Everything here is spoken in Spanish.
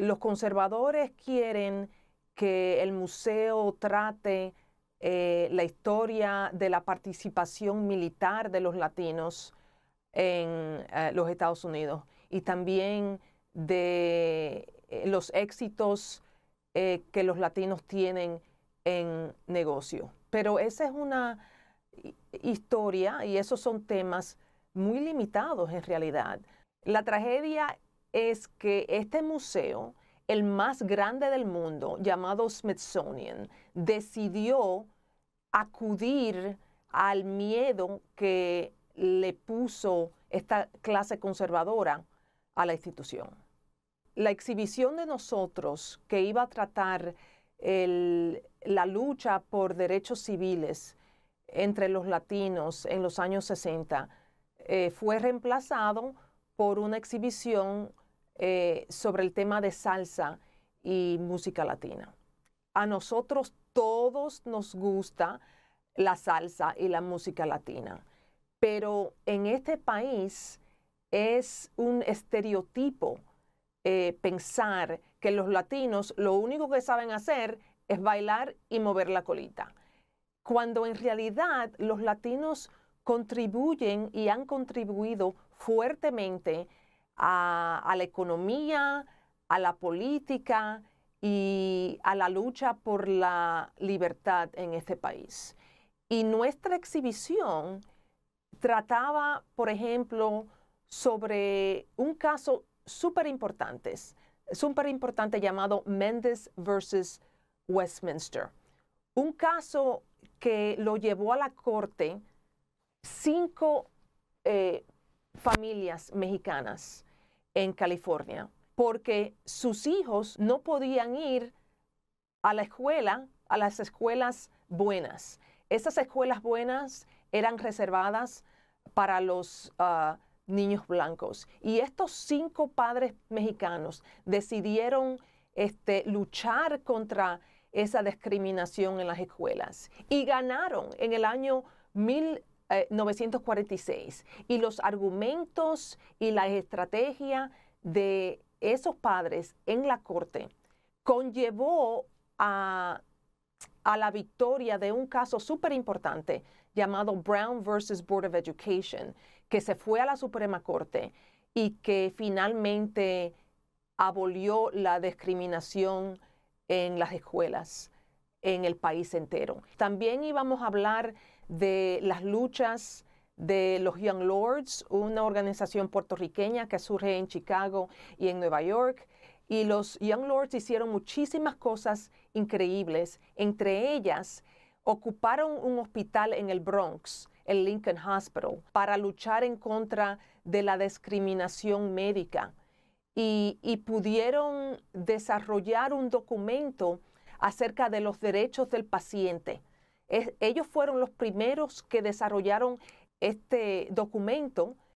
los conservadores quieren que el museo trate eh, la historia de la participación militar de los latinos en eh, los Estados Unidos y también de eh, los éxitos que los latinos tienen en negocio. Pero esa es una historia y esos son temas muy limitados en realidad. La tragedia es que este museo, el más grande del mundo, llamado Smithsonian, decidió acudir al miedo que le puso esta clase conservadora a la institución. La exhibición de nosotros que iba a tratar la lucha por derechos civiles entre los latinos en los años 60 eh, fue reemplazado por una exhibición eh, sobre el tema de salsa y música latina. A nosotros todos nos gusta la salsa y la música latina, pero en este país es un estereotipo eh, pensar que los latinos lo único que saben hacer es bailar y mover la colita, cuando en realidad los latinos contribuyen y han contribuido fuertemente a, la economía, a la política y a la lucha por la libertad en este país. Y nuestra exhibición trataba, por ejemplo, sobre un caso súper importante, súper importante llamado Mendes versus Westminster. Un caso que lo llevó a la corte cinco eh, familias mexicanas en California porque sus hijos no podían ir a la escuela, a las escuelas buenas. Esas escuelas buenas eran reservadas para los ah, niños blancos. Y estos cinco padres mexicanos decidieron este, luchar contra esa discriminación en las escuelas y ganaron en el año 946 eh, y los argumentos y la estrategia de esos padres en la corte conllevó a, la victoria de un caso súper importante llamado Brown versus Board of Education, que se fue a la Suprema Corte y que finalmente abolió la discriminación en las escuelas en el país entero. También íbamos a hablar de las luchas de los Young Lords, una organización puertorriqueña que surge en Chicago y en Nueva York. Y los Young Lords hicieron muchísimas cosas increíbles, entre ellas ocuparon un hospital en el Bronx, el Lincoln Hospital, para luchar en contra de la discriminación médica y, pudieron desarrollar un documento acerca de los derechos del paciente. ellos fueron los primeros que desarrollaron este documento